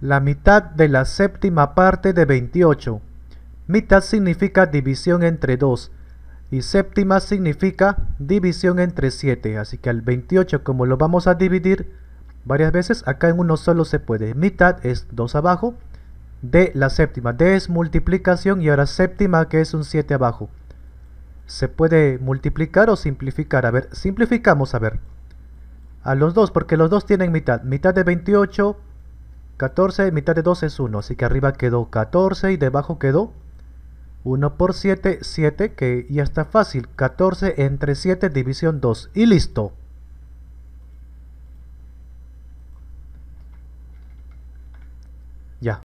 La mitad de la séptima parte de 28. Mitad significa división entre 2 y séptima significa división entre 7. Así que al 28 como lo vamos a dividir varias veces, acá en uno solo se puede. Mitad es 2 abajo de la séptima. D es multiplicación y ahora séptima que es un 7 abajo. ¿Se puede multiplicar o simplificar? A ver, simplificamos a ver. A los dos, porque los dos tienen mitad. Mitad de 28 14, mitad de 2 es 1, así que arriba quedó 14 y debajo quedó 1 por 7, 7, que ya está fácil. 14 entre 7, división 2. Y listo. Ya.